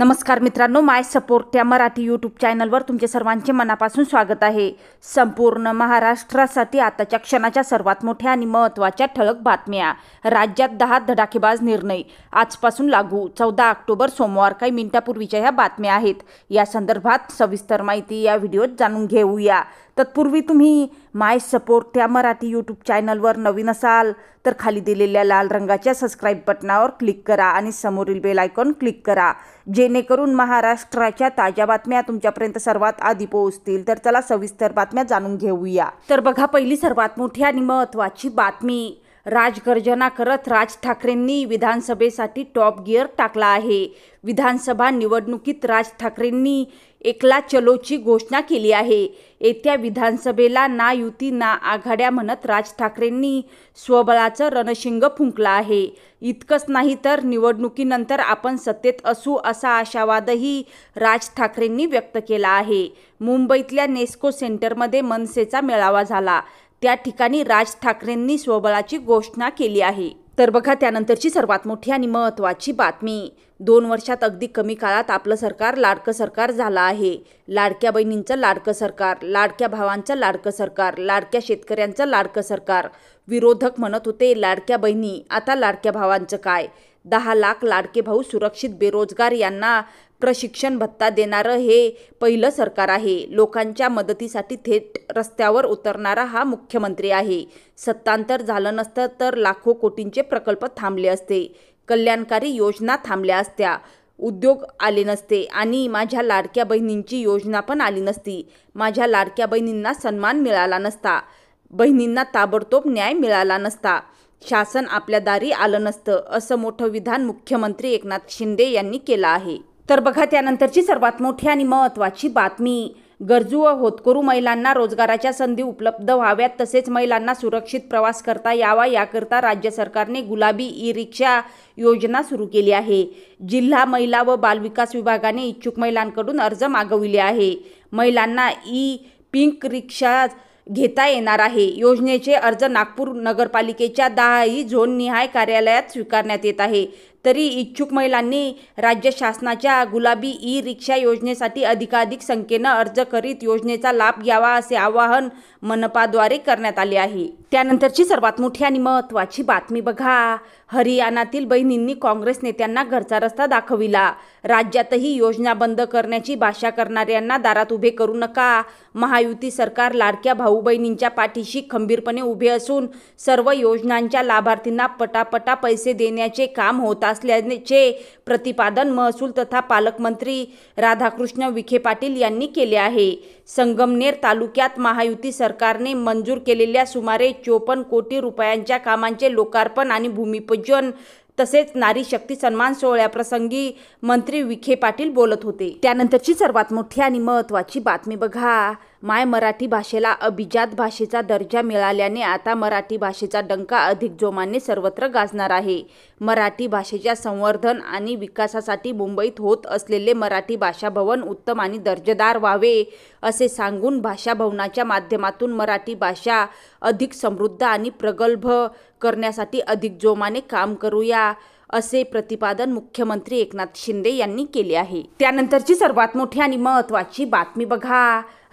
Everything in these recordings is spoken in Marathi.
नमस्कार मित्रांनो माय सपोर्ट या मराठी यूट्यूब चॅनलवर तुमचे सर्वांचे मनापासून स्वागत आहे संपूर्ण महाराष्ट्रासाठी आताच्या क्षणाच्या सर्वात मोठ्या आणि महत्त्वाच्या ठळक बातम्या राज्यात दहा धडाकेबाज निर्णय आजपासून लागू चौदा ऑक्टोबर सोमवार काही मिनिटापूर्वीच्या ह्या बातम्या आहेत या संदर्भात सविस्तर माहिती या व्हिडिओत जाणून घेऊया तत्पूर्वी तुम्ही माय सपोर्ट या मराठी यूट्यूब चॅनलवर नवीन असाल तर खाली दिलेल्या लाल रंगाच्या सबस्क्राईब बटनावर क्लिक करा आणि समोरील बेल आयकॉन क्लिक करा जेणेकरून महाराष्ट्राच्या ताज्या बातम्या तुमच्यापर्यंत सर्वात आधी पोहोचतील तर चला सविस्तर बातम्या जाणून घेऊया तर बघा पहिली सर्वात मोठी आणि महत्त्वाची बातमी राजगर्जना करत राज ठाकरेंनी विधानसभेसाठी टॉप गिअर टाकला आहे विधानसभा निवडणुकीत राज ठाकरेंनी एकला चलोची घोषणा केली आहे येत्या विधानसभेला ना युती ना आघाड्या म्हणत राज ठाकरेंनी स्वबळाचं रणशिंग फुंकलं आहे इतकंच नाही तर निवडणुकीनंतर आपण सत्तेत असू असा आशावादही राज ठाकरेंनी व्यक्त केला आहे मुंबईतल्या नेस्को सेंटरमध्ये मनसेचा मेळावा झाला त्या ठिकाणी राज ठाकरेंनी स्वबळाची घोषणा केली आहे तर बघा त्यानंतरची सर्वात मोठी आणि महत्त्वाची बातमी दोन वर्षात अगदी कमी काळात आपलं सरकार लाडकं सरकार झालं आहे लाडक्या बहिणींचं लाडकं सरकार लाडक्या भावांचं लाडकं सरकार लाडक्या शेतकऱ्यांचं लाडकं सरकार विरोधक म्हणत होते लाडक्या बहिणी आता लाडक्या भावांचं काय दहा लाख लाडके भाऊ सुरक्षित बेरोजगार यांना प्रशिक्षण भत्ता देणारं हे पहिलं सरकार आहे लोकांच्या मदतीसाठी थेट रस्त्यावर उतरणारा हा मुख्यमंत्री आहे सत्तांतर झालं नसतं तर लाखो कोटींचे प्रकल्प थांबले असते कल्याणकारी योजना थांबल्या असत्या उद्योग आले नसते आणि माझ्या लाडक्या बहिणींची योजना पण आली नसती माझ्या लाडक्या बहिणींना सन्मान मिळाला नसता बहिणींना ताबडतोब न्याय मिळाला नसता शासन आपल्या दारी आलं नसतं असं मोठं विधान मुख्यमंत्री एकनाथ शिंदे यांनी केलं आहे तर बघा त्यानंतरची सर्वात मोठी आणि महत्त्वाची बातमी गरजू व होतकरू महिलांना रोजगाराच्या संधी उपलब्ध व्हाव्यात तसेच महिलांना सुरक्षित प्रवास करता यावा याकरता राज्य सरकारने गुलाबी ई रिक्षा योजना सुरू केली आहे जिल्हा महिला व बालविकास विभागाने इच्छुक महिलांकडून अर्ज मागविले आहे महिलांना ई पिंक रिक्षा घेता येणार आहे योजनेचे अर्ज नागपूर नगरपालिकेच्या दहाही निहाय कार्यालयात स्वीकारण्यात येत आहे तरी इच्छुक महिलांनी राज्य शासनाच्या गुलाबी ई रिक्षा योजनेसाठी अधिकाधिक संख्येनं अर्ज करीत योजनेचा लाभ घ्यावा असे आवाहन मनपाद्वारे करण्यात आले आहे त्यानंतरची सर्वात मोठी आणि महत्त्वाची बातमी बघा हरियाणातील बहिणींनी काँग्रेस नेत्यांना घरचा रस्ता दाखविला राज्यातही योजना बंद करण्याची भाषा करणाऱ्यांना दारात उभे करू नका महायुती सरकार लाडक्या भाऊ बहिणींच्या पाठीशी खंबीरपणे उभे असून सर्व योजनांच्या लाभार्थींना पटापटा पैसे देण्याचे काम होत असल्याचे प्रतिपादन महसूल तथा पालकमंत्री राधाकृष्ण विखे पाटील यांनी केले आहे संगमनेर तालुक्यात महायुती सरकारने मंजूर केलेल्या सुमारे चोपन्न कोटी रुपयांच्या कामांचे लोकार्पण आणि भूमिपूजन आयोजन तसेच नारी शक्ती सन्मान सोहळ्याप्रसंगी मंत्री विखे पाटील बोलत होते त्यानंतरची सर्वात मोठी आणि महत्त्वाची बातमी बघा माय मराठी भाषेला अभिजात भाषेचा दर्जा मिळाल्याने आता मराठी भाषेचा डंका अधिक जोमाने सर्वत्र गाजणार आहे मराठी भाषेच्या संवर्धन आणि विकासासाठी मुंबईत होत असलेले मराठी भाषा भवन उत्तम आणि दर्जेदार व्हावे असे सांगून भाषा भवनाच्या माध्यमातून मराठी भाषा अधिक समृद्ध आणि प्रगल्भ करण्यासाठी अधिक जोमाने काम करूया असे प्रतिपादन मुख्यमंत्री एकनाथ शिंदे यांनी केले आहे त्यानंतरची सर्वात मोठी आणि महत्त्वाची बातमी बघा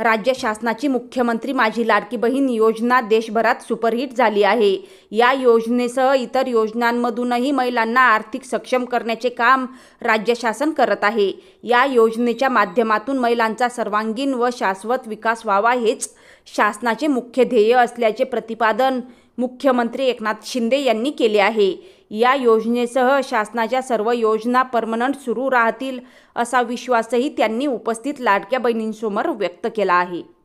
राज्य शासनाची मुख्यमंत्री माझी लाडकी बहीण योजना देशभरात सुपरहिट झाली आहे या योजनेसह इतर योजनांमधूनही महिलांना आर्थिक सक्षम करण्याचे काम राज्य शासन करत आहे या योजनेच्या माध्यमातून महिलांचा सर्वांगीण व शाश्वत विकास व्हावा हेच शासनाचे मुख्य ध्येय असल्याचे प्रतिपादन मुख्यमंत्री एकनाथ शिंदे यांनी केले आहे या योजनेसह शासनाच्या सर्व योजना परमनंट सुरू राहतील असा विश्वासही त्यांनी उपस्थित लाडक्या बहिणींसमोर व्यक्त केला आहे